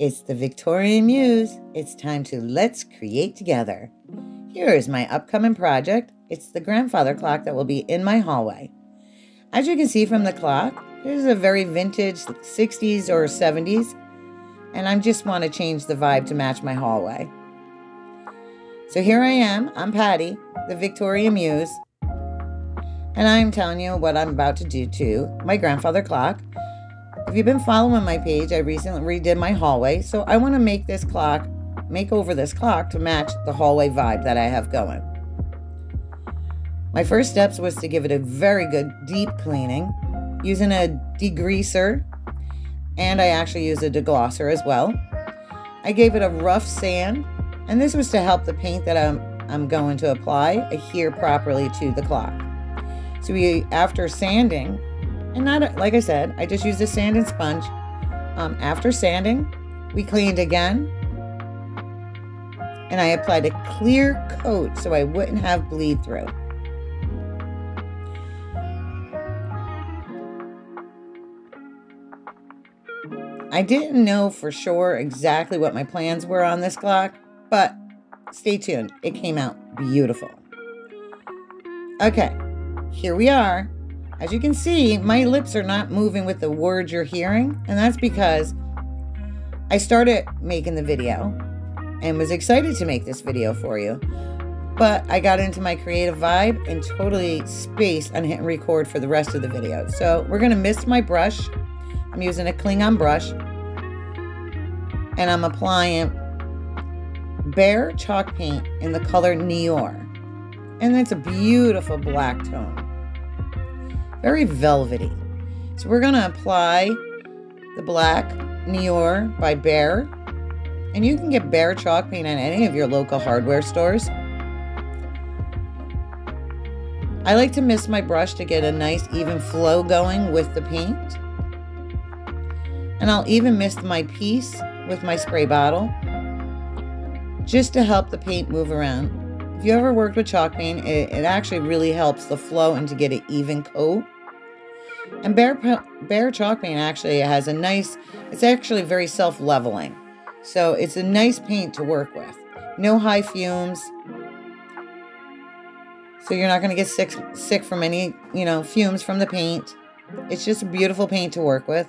It's the Victorian Muse. It's time to let's create together. Here is my upcoming project. It's the grandfather clock that will be in my hallway. As you can see from the clock, it is a very vintage 60s or 70s, and I just want to change the vibe to match my hallway. So here I am, I'm Patty, the Victorian Muse, and I'm telling you what I'm about to do to my grandfather clock. If you've been following my page, I recently redid my hallway, so I want to make this clock, make over this clock to match the hallway vibe that I have going. My first steps was to give it a very good deep cleaning using a degreaser, and I actually used a deglosser as well. I gave it a rough sand, and this was to help the paint that I'm, I'm going to apply adhere properly to the clock. So we, after sanding, and not like I said, I just used a sand and sponge. Um, after sanding, we cleaned again, and I applied a clear coat so I wouldn't have bleed through. I didn't know for sure exactly what my plans were on this Glock, but stay tuned. It came out beautiful. Okay, here we are as you can see, my lips are not moving with the words you're hearing, and that's because I started making the video and was excited to make this video for you. But I got into my creative vibe and totally spaced on hitting record for the rest of the video. So we're gonna miss my brush. I'm using a Klingon brush and I'm applying bare chalk paint in the color Neor. And it's a beautiful black tone very velvety. So we're going to apply the black Nior by Bear. And you can get Bear chalk paint at any of your local hardware stores. I like to mist my brush to get a nice even flow going with the paint. And I'll even mist my piece with my spray bottle just to help the paint move around. If you ever worked with chalk paint, it, it actually really helps the flow and to get an even coat. And bare bare chalk paint actually has a nice, it's actually very self-leveling. So it's a nice paint to work with. No high fumes. So you're not going to get sick, sick from any, you know, fumes from the paint. It's just a beautiful paint to work with.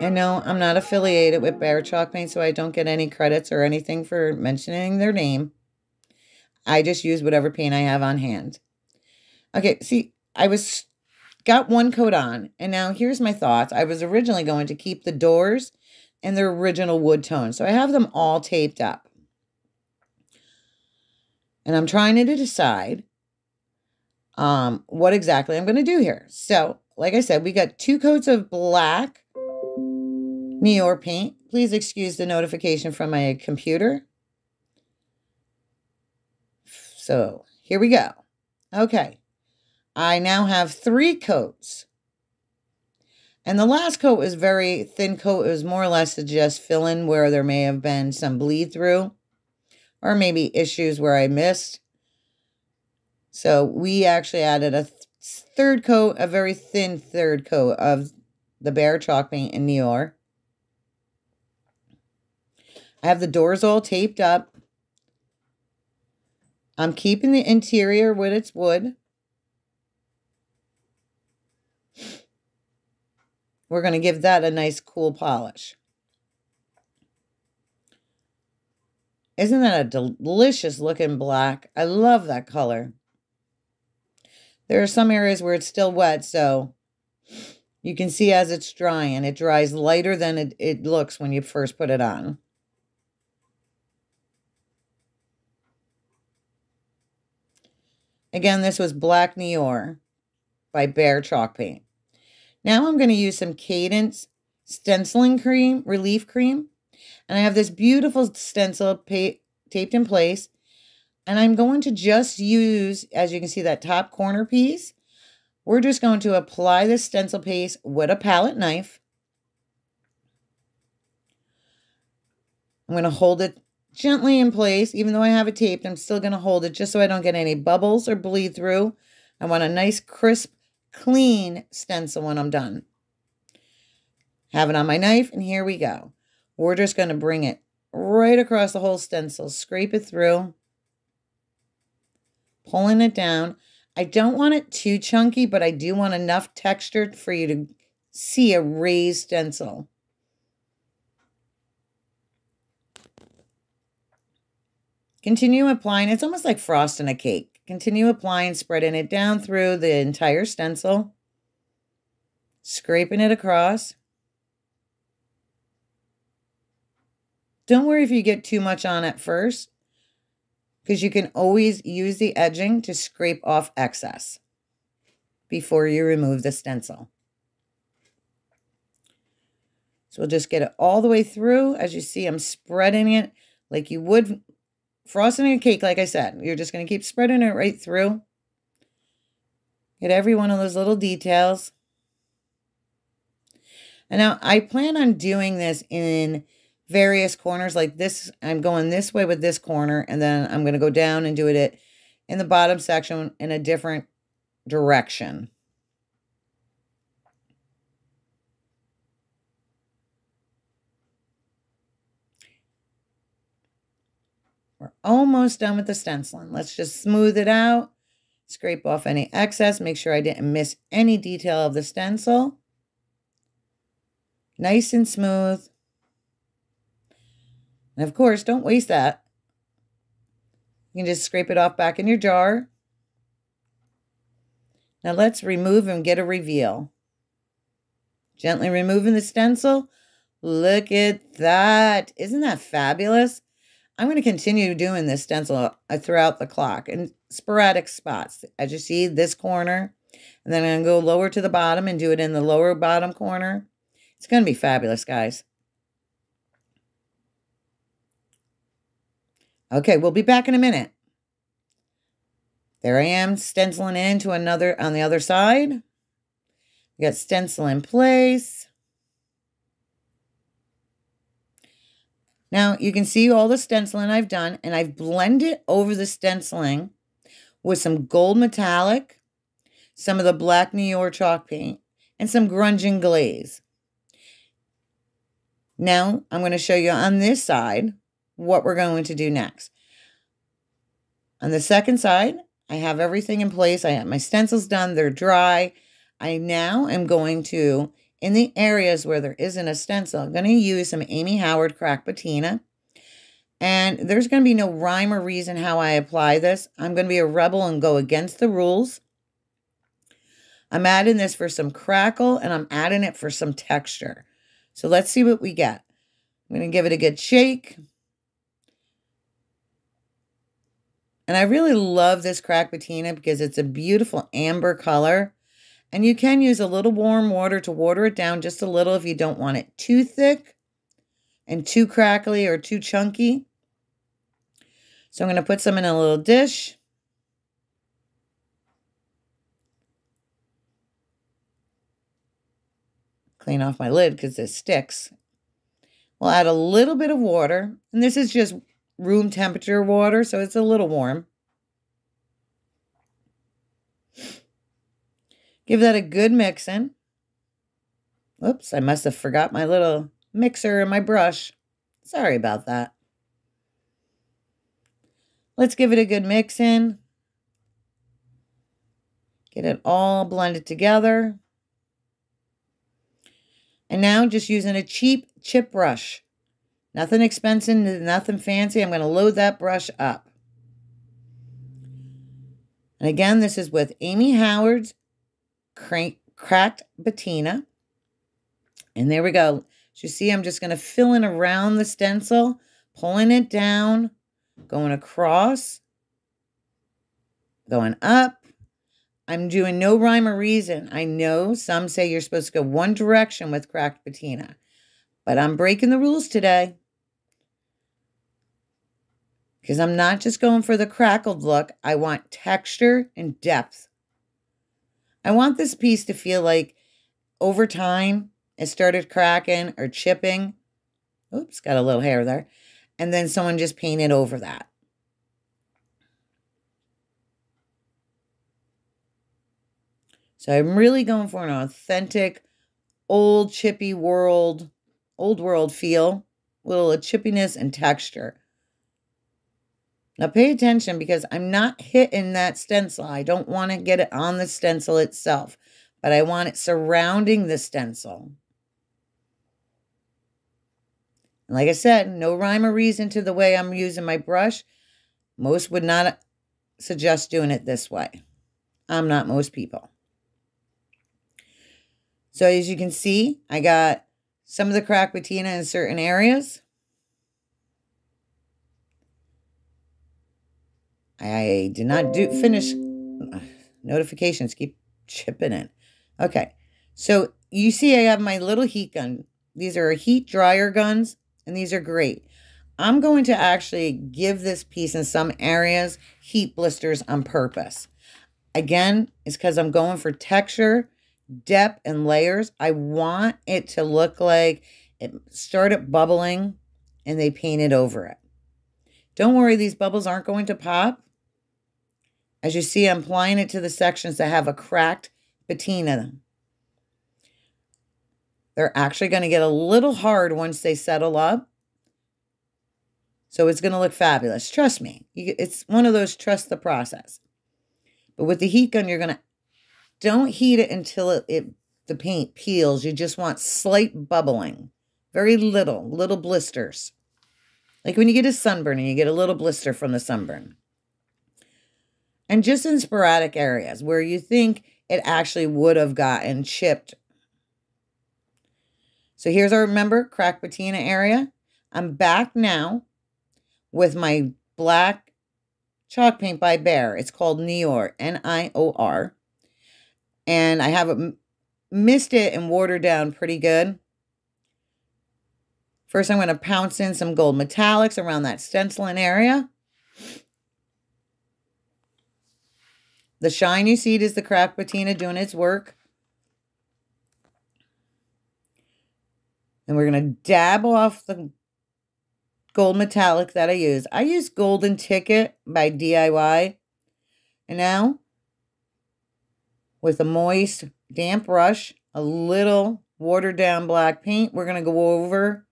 And no, I'm not affiliated with Bear Paint, so I don't get any credits or anything for mentioning their name. I just use whatever paint I have on hand. Okay, see, I was got one coat on, and now here's my thoughts. I was originally going to keep the doors in their original wood tone, so I have them all taped up. And I'm trying to decide um, what exactly I'm going to do here. So, like I said, we got two coats of black Mior Paint, please excuse the notification from my computer. So here we go. Okay. I now have three coats. And the last coat was very thin coat. It was more or less to just fill in where there may have been some bleed through or maybe issues where I missed. So we actually added a th third coat, a very thin third coat of the bare Chalk Paint in Neor. I have the doors all taped up. I'm keeping the interior with its wood. We're going to give that a nice cool polish. Isn't that a delicious looking black? I love that color. There are some areas where it's still wet, so you can see as it's drying. It dries lighter than it, it looks when you first put it on. Again, this was Black Neor by Bear Chalk Paint. Now I'm going to use some Cadence stenciling cream, relief cream. And I have this beautiful stencil taped in place. And I'm going to just use, as you can see, that top corner piece. We're just going to apply this stencil paste with a palette knife. I'm going to hold it gently in place. Even though I have it taped, I'm still going to hold it just so I don't get any bubbles or bleed through. I want a nice, crisp, clean stencil when I'm done. Have it on my knife, and here we go. We're just going to bring it right across the whole stencil, scrape it through, pulling it down. I don't want it too chunky, but I do want enough texture for you to see a raised stencil. Continue applying. It's almost like frosting a cake. Continue applying, spreading it down through the entire stencil, scraping it across. Don't worry if you get too much on at first, because you can always use the edging to scrape off excess before you remove the stencil. So we'll just get it all the way through. As you see, I'm spreading it like you would frosting a cake, like I said, you're just going to keep spreading it right through. Get every one of those little details. And now I plan on doing this in various corners like this. I'm going this way with this corner, and then I'm going to go down and do it in the bottom section in a different direction. almost done with the stenciling. Let's just smooth it out, scrape off any excess, make sure I didn't miss any detail of the stencil. Nice and smooth. And of course, don't waste that. You can just scrape it off back in your jar. Now let's remove and get a reveal. Gently removing the stencil. Look at that. Isn't that fabulous? I'm going to continue doing this stencil uh, throughout the clock in sporadic spots. As you see, this corner, and then I'm going to go lower to the bottom and do it in the lower bottom corner. It's going to be fabulous, guys. Okay, we'll be back in a minute. There I am, stenciling into another on the other side. We got stencil in place. Now you can see all the stenciling I've done and I've blended over the stenciling with some gold metallic, some of the black New York chalk paint, and some grunge and glaze. Now I'm going to show you on this side what we're going to do next. On the second side, I have everything in place. I have my stencils done. They're dry. I now am going to in the areas where there isn't a stencil, I'm going to use some Amy Howard Crack Patina. And there's going to be no rhyme or reason how I apply this. I'm going to be a rebel and go against the rules. I'm adding this for some crackle and I'm adding it for some texture. So let's see what we get. I'm going to give it a good shake. And I really love this crack patina because it's a beautiful amber color. And you can use a little warm water to water it down just a little if you don't want it too thick and too crackly or too chunky. So I'm going to put some in a little dish. Clean off my lid because it sticks. We'll add a little bit of water. And this is just room temperature water, so it's a little warm. Give that a good mixing. Oops, I must have forgot my little mixer and my brush. Sorry about that. Let's give it a good mix in. Get it all blended together. And now just using a cheap chip brush. Nothing expensive, nothing fancy. I'm going to load that brush up. And again, this is with Amy Howard's crank, cracked patina. And there we go. So you see, I'm just going to fill in around the stencil, pulling it down, going across, going up. I'm doing no rhyme or reason. I know some say you're supposed to go one direction with cracked patina, but I'm breaking the rules today because I'm not just going for the crackled look. I want texture and depth I want this piece to feel like over time it started cracking or chipping. Oops, got a little hair there. And then someone just painted over that. So I'm really going for an authentic, old chippy world, old world feel, little chippiness and texture. Now pay attention because I'm not hitting that stencil. I don't want to get it on the stencil itself, but I want it surrounding the stencil. And like I said, no rhyme or reason to the way I'm using my brush. Most would not suggest doing it this way. I'm not most people. So as you can see, I got some of the crack patina in certain areas. I did not do finish notifications keep chipping in. Okay. So you see I have my little heat gun. These are heat dryer guns and these are great. I'm going to actually give this piece in some areas heat blisters on purpose. Again, it's because I'm going for texture, depth, and layers. I want it to look like it started bubbling and they painted over it. Don't worry, these bubbles aren't going to pop. As you see, I'm applying it to the sections that have a cracked patina. They're actually going to get a little hard once they settle up. So it's going to look fabulous. Trust me. It's one of those trust the process. But with the heat gun, you're going to don't heat it until it, it the paint peels. You just want slight bubbling. Very little, little blisters. Like when you get a sunburn and you get a little blister from the sunburn and just in sporadic areas where you think it actually would have gotten chipped. So here's our, remember, crack patina area. I'm back now with my black chalk paint by Bear. It's called Nior, N-I-O-R. And I have it, missed it and watered down pretty good. First, I'm going to pounce in some gold metallics around that stenciling area. The shine you see is the crack patina doing its work. And we're going to dab off the gold metallic that I use. I use Golden Ticket by DIY. And now, with a moist, damp brush, a little watered down black paint, we're going to go over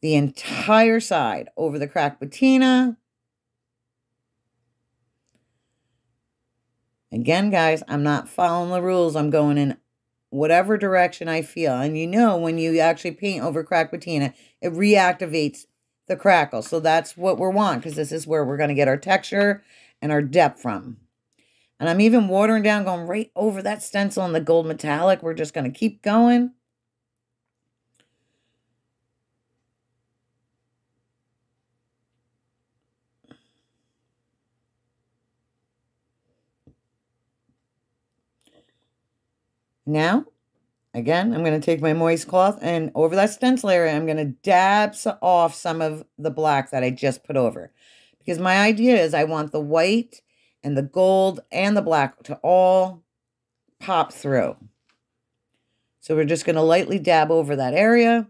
the entire side, over the cracked patina, Again, guys, I'm not following the rules. I'm going in whatever direction I feel. And you know, when you actually paint over crack patina, it reactivates the crackle. So that's what we want because this is where we're going to get our texture and our depth from. And I'm even watering down, going right over that stencil in the gold metallic. We're just going to keep going. Now, again, I'm going to take my moist cloth and over that stencil area, I'm going to dab off some of the black that I just put over. Because my idea is I want the white and the gold and the black to all pop through. So we're just going to lightly dab over that area.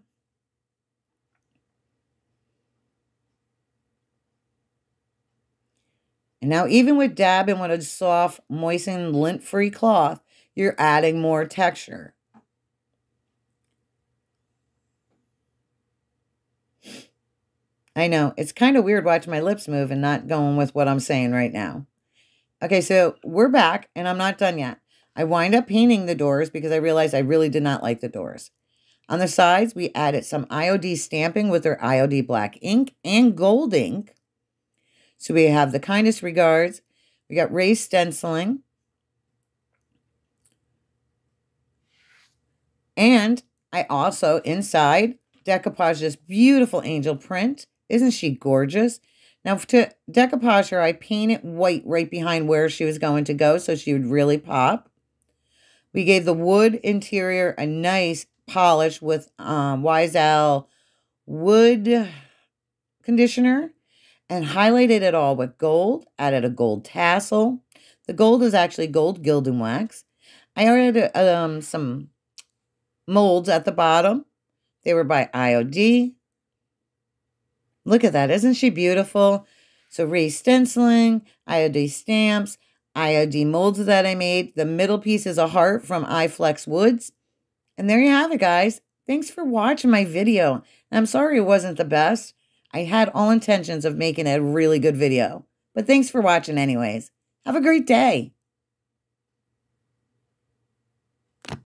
And now even with dabbing with a soft, moistened, lint-free cloth, you're adding more texture. I know, it's kind of weird watching my lips move and not going with what I'm saying right now. Okay, so we're back and I'm not done yet. I wind up painting the doors because I realized I really did not like the doors. On the sides, we added some IOD stamping with their IOD black ink and gold ink. So we have the kindest regards. We got raised stenciling. And I also, inside, decoupage this beautiful angel print. Isn't she gorgeous? Now, to decoupage her, I paint it white right behind where she was going to go so she would really pop. We gave the wood interior a nice polish with um, wood conditioner and highlighted it all with gold, added a gold tassel. The gold is actually gold gilding wax. I added um, some molds at the bottom. They were by IOD. Look at that. Isn't she beautiful? So re-stenciling, IOD stamps, IOD molds that I made. The middle piece is a heart from iFlex Woods. And there you have it, guys. Thanks for watching my video. I'm sorry it wasn't the best. I had all intentions of making a really good video. But thanks for watching anyways. Have a great day.